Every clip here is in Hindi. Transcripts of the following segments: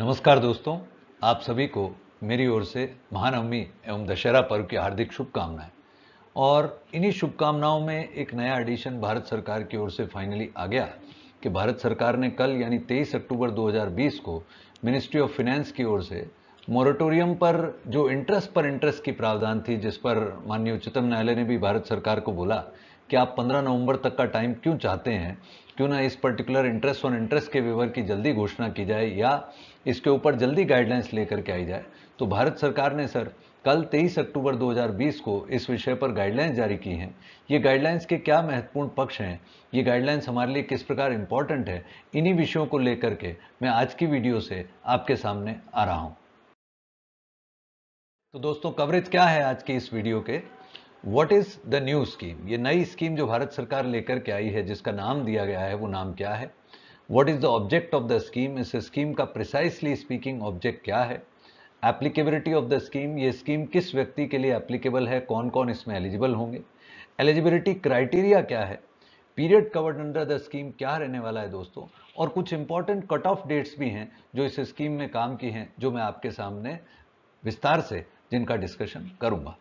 नमस्कार दोस्तों आप सभी को मेरी ओर से महानवमी एवं दशहरा पर्व की हार्दिक शुभकामनाएं और इन्हीं शुभकामनाओं में एक नया एडिशन भारत सरकार की ओर से फाइनली आ गया कि भारत सरकार ने कल यानी 23 अक्टूबर 2020 को मिनिस्ट्री ऑफ फिनेंस की ओर से मोरेटोरियम पर जो इंटरेस्ट पर इंटरेस्ट की प्रावधान थी जिस पर माननीय उच्चतम न्यायालय ने भी भारत सरकार को बोला कि आप 15 नवंबर तक का टाइम क्यों चाहते हैं क्यों ना इस पर्टिकुलर इंटरेस्ट ऑन इंटरेस्ट के विवर की जल्दी घोषणा की जाए या इसके ऊपर जल्दी गाइडलाइंस लेकर के आई जाए तो भारत सरकार ने सर कल 23 अक्टूबर 2020 को इस विषय पर गाइडलाइंस जारी की हैं ये गाइडलाइंस के क्या महत्वपूर्ण पक्ष हैं ये गाइडलाइंस हमारे लिए किस प्रकार इंपॉर्टेंट है इन्हीं विषयों को लेकर के मैं आज की वीडियो से आपके सामने आ रहा हूँ तो दोस्तों कवरेज क्या है आज की इस वीडियो के what is the new scheme ये नई स्कीम जो भारत सरकार लेकर के आई है जिसका नाम दिया गया है वो नाम क्या है what is the object of the scheme इस स्कीम का प्रिसाइसली स्पीकिंग ऑब्जेक्ट क्या है एप्लीकेबिलिटी ऑफ द स्कीम ये स्कीम किस व्यक्ति के लिए एप्लीकेबल है कौन कौन इसमें एलिजिबल होंगे एलिजिबिलिटी क्राइटेरिया क्या है period covered under the scheme क्या रहने वाला है दोस्तों और कुछ इंपॉर्टेंट कट ऑफ डेट्स भी हैं जो इस स्कीम में काम की हैं जो मैं आपके सामने विस्तार से जिनका डिस्कशन करूंगा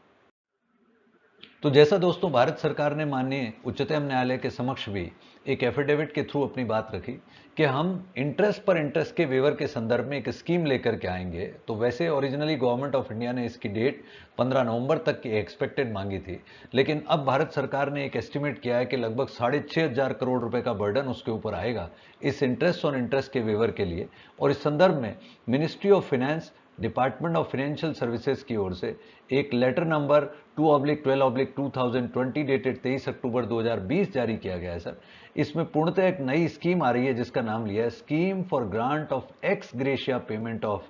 तो जैसा दोस्तों भारत सरकार ने माननीय उच्चतम न्यायालय के समक्ष भी एक एफिडेविट के थ्रू अपनी बात रखी कि हम इंटरेस्ट पर इंटरेस्ट के वेवर के संदर्भ में एक स्कीम लेकर के आएंगे तो वैसे ओरिजिनली गवर्नमेंट ऑफ इंडिया ने इसकी डेट 15 नवंबर तक की एक्सपेक्टेड मांगी थी लेकिन अब भारत सरकार ने एक एस्टिमेट किया है कि लगभग साढ़े छह हजार करोड़ रुपए का बर्डन उसके ऊपर आएगा इस इंटरेस्ट और इंटरेस्ट के वेवर के लिए और इस संदर्भ में ministry of finance department of financial services की ओर से एक letter number two oblique twelve oblique two thousand twenty dated तेईस अक्टूबर दो हजार बीस जारी किया गया है सर इसमें पूर्णतः एक नई स्कीम आ रही है जिसका नाम लिया है scheme for grant of ex gratia payment of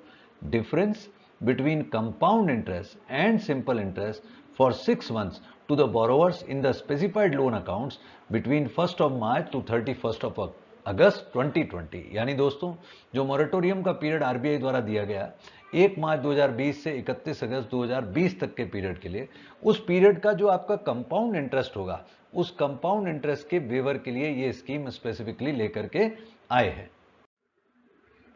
difference between interest and simple interest for six for to the borrowers in the specified loan specified between first of March to thirty first of of August 2020 यानी दोस्तों जो मॉरेटोरियम का पीरियड आरबीआई द्वारा दिया गया एक मार्च 2020 से 31 अगस्त 2020 तक के पीरियड के लिए उस पीरियड का जो आपका कंपाउंड इंटरेस्ट होगा उस कंपाउंड इंटरेस्ट के वेवर के लिए ये स्कीम स्पेसिफिकली लेकर के आए हैं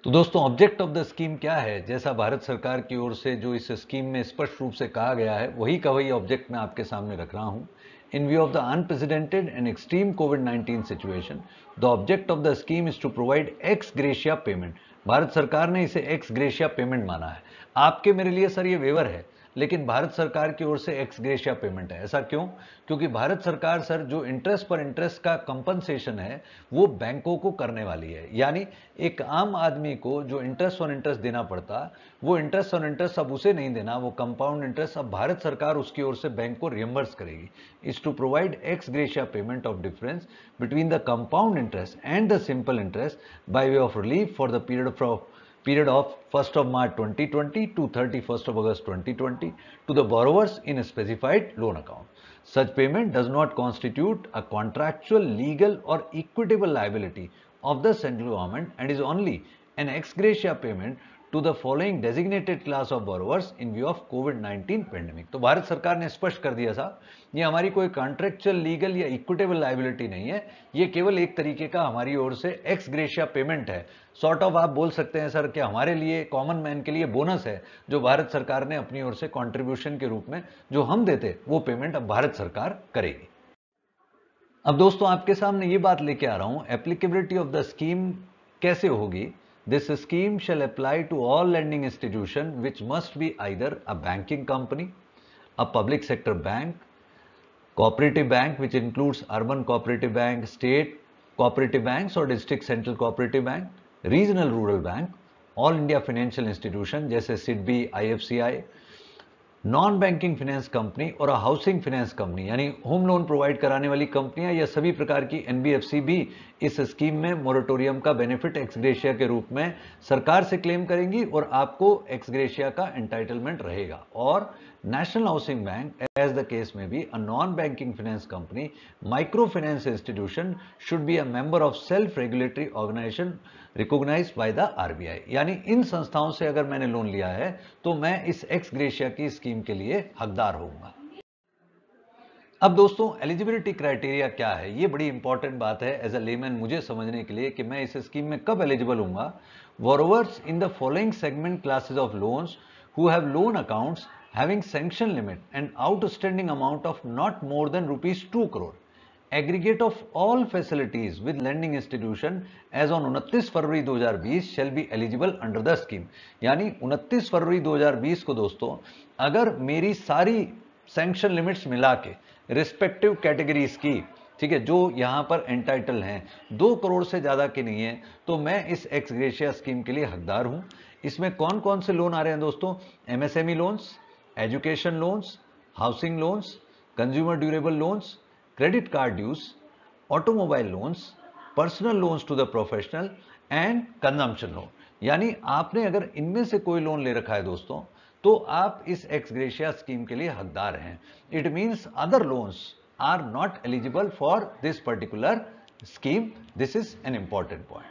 तो दोस्तों ऑब्जेक्ट ऑफ द स्कीम क्या है जैसा भारत सरकार की ओर से जो इस स्कीम में स्पष्ट रूप से कहा गया है वही का वही ऑब्जेक्ट मैं आपके सामने रख रहा हूं In view of the unprecedented and extreme COVID-19 situation, the object of the scheme is to provide ex gratia payment. bharat sarkar ne ise ex gratia payment mana hai aapke mere liye sir ye waiver hai लेकिन भारत सरकार की ओर से एक्स ग्रेशिया पेमेंट है ऐसा क्यों क्योंकि भारत सरकार सर जो इंटरेस्ट पर इंटरेस्ट का कंपनसेशन है वो बैंकों को करने वाली है यानी एक आम आदमी को जो इंटरेस्ट ऑन इंटरेस्ट देना पड़ता वो इंटरेस्ट ऑन इंटरेस्ट अब उसे नहीं देना वो कंपाउंड इंटरेस्ट अब भारत सरकार उसकी ओर से बैंक को रियम्बर्स करेगी is to provide ex gratia payment of difference between the compound interest and the simple interest by way of relief for the period of period of 1st of March 2020 to 31st of August 2020 to the borrowers in a specified loan account. Such payment does not constitute a contractual, legal or equitable liability of the central government and is only an ex gratia payment to the following designated class of borrowers in view of covid 19 pandemic तो भारत सरकार ने स्पष्ट कर दिया साहब ये हमारी कोई कॉन्ट्रेक्चुअल लीगल या इक्विटेबल लाइबिलिटी नहीं है ये केवल एक तरीके का हमारी ओर से एक्स ग्रेशिया पेमेंट है सॉर्ट sort ऑफ of आप बोल सकते हैं सर क्या हमारे लिए कॉमन मैन के लिए बोनस है जो भारत सरकार ने अपनी ओर से कॉन्ट्रीब्यूशन के रूप में जो हम देते वो पेमेंट अब भारत सरकार करेगी अब दोस्तों आपके सामने ये बात लेके आ रहा हूं एप्लीकेबिलिटी ऑफ द स्कीम कैसे होगी This scheme shall apply to all lending institution which must be either a banking company, a public sector bank, cooperative bank which includes urban cooperative bank, state cooperative banks or district central cooperative bank, regional rural bank, all India financial institution जैसे SIDBI, IFCI, non banking finance company और हाउसिंग फाइनेंस कंपनी यानी होम लोन प्रोवाइड कराने वाली कंपनियां या सभी प्रकार की एनबीएफसी भी इस स्कीम में मोरेटोरियम का बेनिफिट एक्सग्रेशिया के रूप में सरकार से क्लेम करेंगी और आपको एक्सग्रेशिया का एंटाइटलमेंट रहेगा और national housing bank as the case में भी a non banking finance company micro finance institution should be a member of self regulatory organisation recognise by the RBI यानी इन संस्थाओं से अगर मैंने लोन लिया है तो मैं इस एक्सग्रेशिया की स्कीम के लिए हकदार होऊंगा अब दोस्तों एलिजिबिलिटी क्राइटेरिया क्या है ये बड़ी इंपॉर्टेंट बात है एज अ लेमैन मुझे समझने के लिए कि मैं इस स्कीम में कब एलिजिबल हूँ borrowers in the following segment classes of loans who have loan accounts having sanction limit and outstanding amount of not more than rupees two crore aggregate of all facilities with lending institution as on उनतीस फरवरी 2020 shall be eligible under the scheme यानी उनतीस फरवरी 2020 को दोस्तों अगर मेरी सारी सेंक्शन लिमिट्स मिला के रिस्पेक्टिव कैटेगरीज की ठीक है जो यहाँ पर एंटाइटल हैं दो करोड़ से ज़्यादा के नहीं है तो मैं इस एक्सग्रेशिया स्कीम के लिए हकदार हूँ इसमें कौन कौन से लोन आ रहे हैं दोस्तों MSME loans education loans housing loans consumer durable loans credit card dues automobile loans personal loans to the professional and consumption loan यानी आपने अगर इनमें से कोई लोन ले रखा है दोस्तों तो आप इस एक्सग्रेशिया स्कीम के लिए हकदार हैं it means other loans are not eligible for this particular scheme this is an important point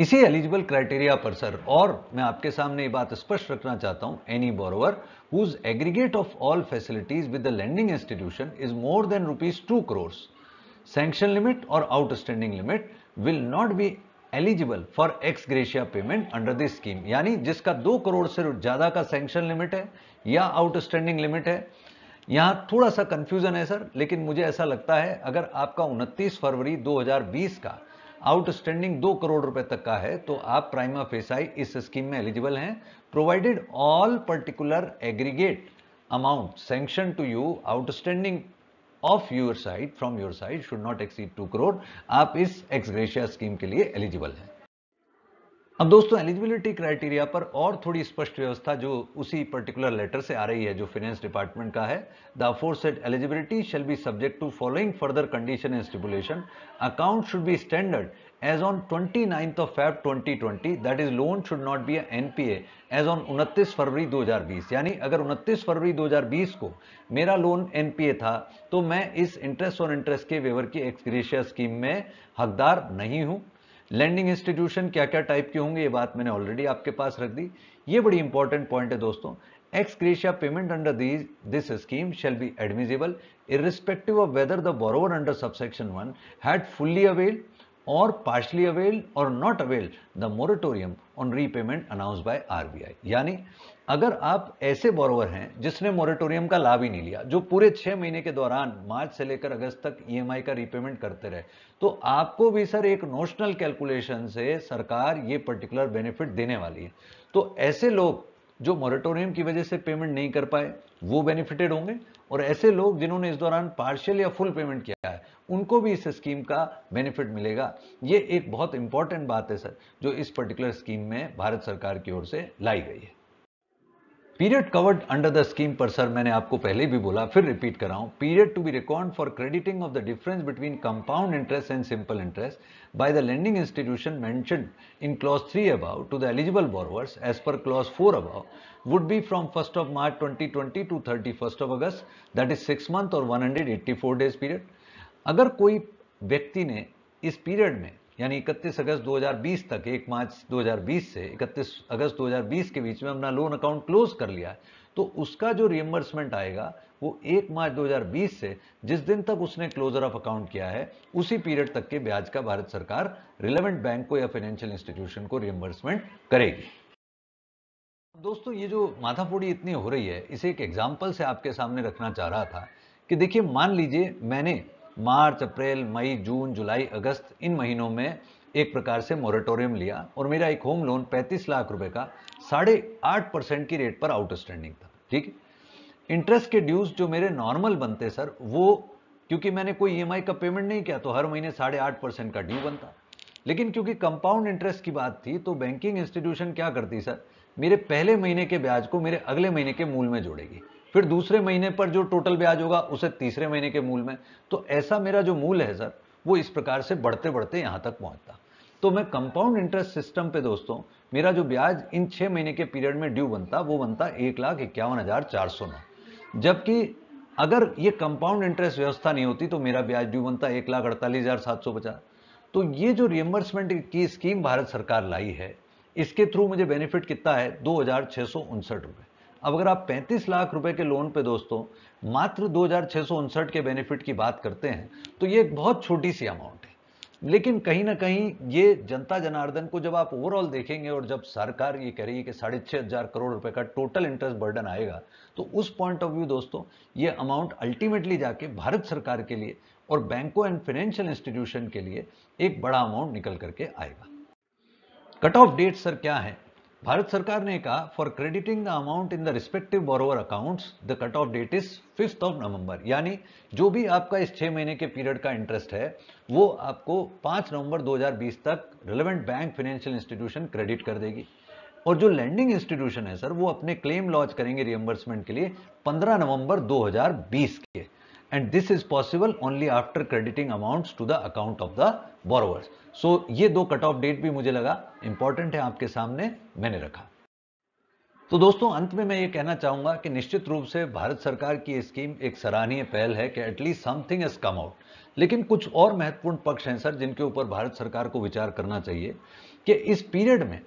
इसी एलिजिबल क्राइटेरिया पर सर और मैं आपके सामने ये बात स्पष्ट रखना चाहता हूं any borrower whose aggregate of all facilities with the lending institution is more than rupees two crores sanction limit और outstanding limit will not be eligible for ex gratia payment under this scheme यानी जिसका दो करोड़ से ज़्यादा का सेंक्शन लिमिट है या आउटस्टैंडिंग लिमिट है यहां थोड़ा सा कंफ्यूजन है सर लेकिन मुझे ऐसा लगता है अगर आपका 29 फरवरी 2020 का आउटस्टैंडिंग दो करोड़ रुपए तक का है तो आप प्राइमा फेसाई इस स्कीम में एलिजिबल हैं provided all particular aggregate amount sanction to you outstanding of your side from your side should not exceed two crore आप इस एक्सग्रेशिया स्कीम के लिए एलिजिबल हैं अब दोस्तों एलिजिबिलिटी क्राइटेरिया पर और थोड़ी स्पष्ट व्यवस्था जो उसी पर्टिकुलर लेटर से आ रही है जो फाइनेंस डिपार्टमेंट का है the set eligibility shall be subject to following further condition and stipulation account should be standard as on twenty ninth of Feb 2020 that is loan should not be N P as on उनतीस फरवरी 2020 यानी अगर उनतीस फरवरी 2020 को मेरा लोन एन था तो मैं इस इंटरेस्ट ऑन इंटरेस्ट के वेवर की एक्सग्रेशिया स्कीम में हकदार नहीं हूं लैंडिंग इंस्टीट्यूशन क्या क्या टाइप के होंगे ये बात मैंने ऑलरेडी आपके पास रख दी ये बड़ी इंपॉर्टेंट पॉइंट है दोस्तों ex gratia payment under these this scheme shall be admissible irrespective of whether the borrower under subsection one had fully availed or partially availed or not availed the moratorium on repayment announced by RBI. यानी अगर आप ऐसे बोरोवर हैं जिसने मोरेटोरियम का लाभ ही नहीं लिया जो पूरे छः महीने के दौरान मार्च से लेकर अगस्त तक ईएमआई e का रीपेमेंट करते रहे तो आपको भी सर एक नोशनल कैलकुलेशन से सरकार ये पर्टिकुलर बेनिफिट देने वाली है तो ऐसे लोग जो मॉरेटोरियम की वजह से पेमेंट नहीं कर पाए वो बेनिफिटेड होंगे और ऐसे लोग जिन्होंने इस दौरान पार्शियल या फुल पेमेंट किया है उनको भी इस स्कीम का बेनिफिट मिलेगा ये एक बहुत इंपॉर्टेंट बात है सर जो इस पर्टिकुलर स्कीम में भारत सरकार की ओर से लाई गई है period covered under the scheme पर सर मैंने आपको पहले भी बोला फिर रिपीट कराऊं period to be record for crediting of the difference between compound interest and simple interest by the lending institution mention in clause three above to the eligible borrowers as per clause four above March twenty twenty to thirty first of August that is six month और one hundred eighty four days period अगर कोई व्यक्ति ने इस पीरियड में यानी 31 अगस्त 2020 तक एक मार्च 2020 से 31 अगस्त 2020 के बीच में अपना लोन अकाउंट क्लोज कर लिया है तो उसका जो रियम्बर्समेंट आएगा वो एक मार्च 2020 से जिस दिन तक उसने क्लोजर ऑफ अकाउंट किया है उसी पीरियड तक के ब्याज का भारत सरकार रिलेवेंट बैंक को या फाइनेंशियल इंस्टीट्यूशन को रियम्बर्समेंट करेगी दोस्तों ये जो माथापोड़ी इतनी हो रही है इसे एक एग्जाम्पल से आपके सामने रखना चाह रहा था कि देखिए मान लीजिए मैंने मार्च अप्रैल मई जून जुलाई अगस्त इन महीनों में एक प्रकार से मोरेटोरियम लिया और मेरा एक होम लोन 35 लाख रुपए का साढ़े आठ परसेंट की रेट पर आउटस्टैंडिंग था ठीक इंटरेस्ट के ड्यूज जो मेरे नॉर्मल बनते सर वो क्योंकि मैंने कोई ई e का पेमेंट नहीं किया तो हर महीने साढ़े आठ परसेंट का ड्यू बनता लेकिन क्योंकि कंपाउंड इंटरेस्ट की बात थी तो बैंकिंग इंस्टीट्यूशन क्या करती सर मेरे पहले महीने के ब्याज को मेरे अगले महीने के मूल में जोड़ेगी फिर दूसरे महीने पर जो टोटल ब्याज होगा उसे तीसरे महीने के मूल में तो ऐसा मेरा जो मूल है सर वो इस प्रकार से बढ़ते बढ़ते यहां तक पहुंचता तो मैं कंपाउंड इंटरेस्ट सिस्टम पे दोस्तों मेरा जो ब्याज इन छह महीने के पीरियड में ड्यू बनता वो बनता एक लाख इक्यावन हज़ार चार सौ नौ जबकि अगर ये कंपाउंड इंटरेस्ट व्यवस्था नहीं होती तो मेरा ब्याज ड्यू बनता एक लाख अड़तालीस हज़ार सात सौ पचास तो ये जो रिएम्बर्समेंट की स्कीम भारत सरकार लाई है इसके थ्रू मुझे बेनिफिट कितना है दो हज़ार छह सौ उनसठ रुपए अब अगर आप 35 लाख रुपए के लोन पे दोस्तों मात्र दो के बेनिफिट की बात करते हैं तो ये एक बहुत छोटी सी अमाउंट है लेकिन कहीं ना कहीं ये जनता जनार्दन को जब आप ओवरऑल देखेंगे और जब सरकार ये कह रही है कि साढ़े छः हज़ार करोड़ रुपए का टोटल इंटरेस्ट बर्डन आएगा तो उस पॉइंट ऑफ व्यू दोस्तों ये अमाउंट अल्टीमेटली जाके भारत सरकार के लिए और बैंकों एंड फाइनेंशियल इंस्टीट्यूशन के लिए एक बड़ा अमाउंट निकल करके आएगा कट ऑफ डेट सर क्या है भारत सरकार ने कहा for crediting the amount in the respective borrower accounts the cut off date is fifth of November यानी जो भी आपका इस छह महीने के पीरियड का इंटरेस्ट है वो आपको पांच नवंबर 2020 तक relevant bank financial institution credit कर देगी और जो लैंडिंग इंस्टीट्यूशन है सर वो अपने क्लेम लॉन्च करेंगे रियम्बर्समेंट के लिए पंद्रह नवंबर दो के and this is possible only after crediting amounts to the account of the borrowers. So ये दो कट ऑफ डेट भी मुझे लगा इंपॉर्टेंट है आपके सामने मैंने रखा तो दोस्तों अंत में मैं ये कहना चाहूंगा कि निश्चित रूप से भारत सरकार की स्कीम एक सराहनीय पहल है कि at least something as come out लेकिन कुछ और महत्वपूर्ण पक्ष हैं सर जिनके ऊपर भारत सरकार को विचार करना चाहिए कि इस पीरियड में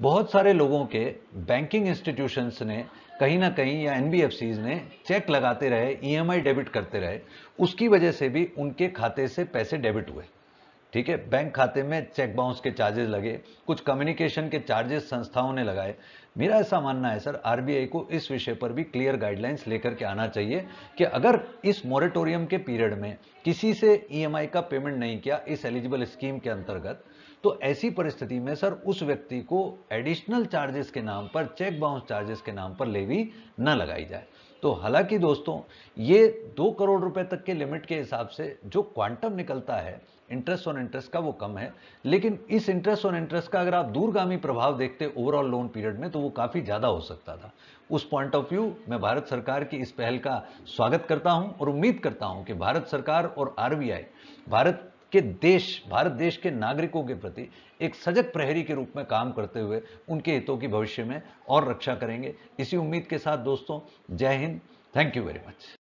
बहुत सारे लोगों के बैंकिंग इंस्टीट्यूशंस ने कहीं ना कहीं या एन ने चेक लगाते रहे ई e डेबिट करते रहे उसकी वजह से भी उनके खाते से पैसे डेबिट हुए ठीक है बैंक खाते में चेक बाउंस के चार्जेस लगे कुछ कम्युनिकेशन के चार्जेस संस्थाओं ने लगाए मेरा ऐसा मानना है सर आरबीआई को इस विषय पर भी क्लियर गाइडलाइंस लेकर के आना चाहिए कि अगर इस मोरेटोरियम के पीरियड में किसी से ईएमआई e का पेमेंट नहीं किया इस एलिजिबल स्कीम के अंतर्गत तो ऐसी परिस्थिति में सर उस व्यक्ति को एडिशनल चार्जेस के नाम पर चेक बाउंस चार्जेस के नाम पर लेवी न लगाई जाए तो हालांकि दोस्तों ये दो करोड़ रुपए तक के लिमिट के हिसाब से जो क्वांटम निकलता है इंटरेस्ट ऑन इंटरेस्ट का वो कम है लेकिन इस इंटरेस्ट ऑन इंटरेस्ट का अगर आप दूरगामी प्रभाव देखते ओवरऑल लोन पीरियड में तो वो काफ़ी ज़्यादा हो सकता था उस पॉइंट ऑफ व्यू मैं भारत सरकार की इस पहल का स्वागत करता हूं और उम्मीद करता हूं कि भारत सरकार और आरबीआई भारत कि देश भारत देश के नागरिकों के प्रति एक सजग प्रहरी के रूप में काम करते हुए उनके हितों की भविष्य में और रक्षा करेंगे इसी उम्मीद के साथ दोस्तों जय Hind thank you very much